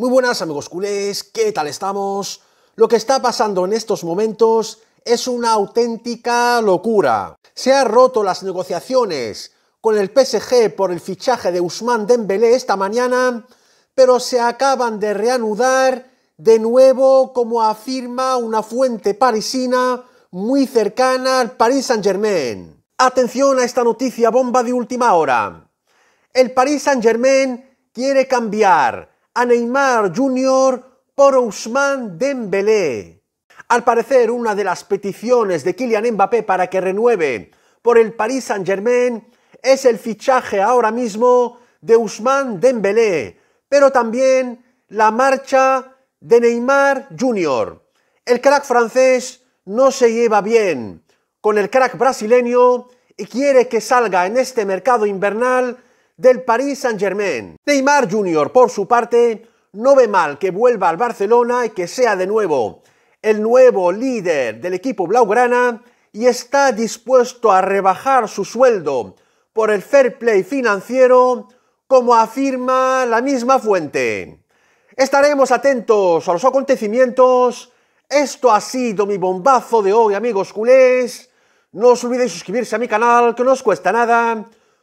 Muy buenas amigos culés, ¿qué tal estamos? Lo que está pasando en estos momentos es una auténtica locura. Se han roto las negociaciones con el PSG por el fichaje de Usman Dembélé esta mañana, pero se acaban de reanudar de nuevo, como afirma una fuente parisina muy cercana al Paris Saint-Germain. Atención a esta noticia bomba de última hora. El Paris Saint-Germain quiere cambiar a Neymar Jr. por Ousmane Dembélé. Al parecer, una de las peticiones de Kylian Mbappé para que renueve por el Paris Saint-Germain es el fichaje ahora mismo de Ousmane Dembélé, pero también la marcha de Neymar Jr. El crack francés no se lleva bien con el crack brasileño y quiere que salga en este mercado invernal del Paris Saint-Germain. Neymar Jr., por su parte, no ve mal que vuelva al Barcelona y que sea de nuevo el nuevo líder del equipo blaugrana y está dispuesto a rebajar su sueldo por el fair play financiero, como afirma la misma fuente. Estaremos atentos a los acontecimientos. Esto ha sido mi bombazo de hoy, amigos culés. No os olvidéis suscribirse a mi canal, que no os cuesta nada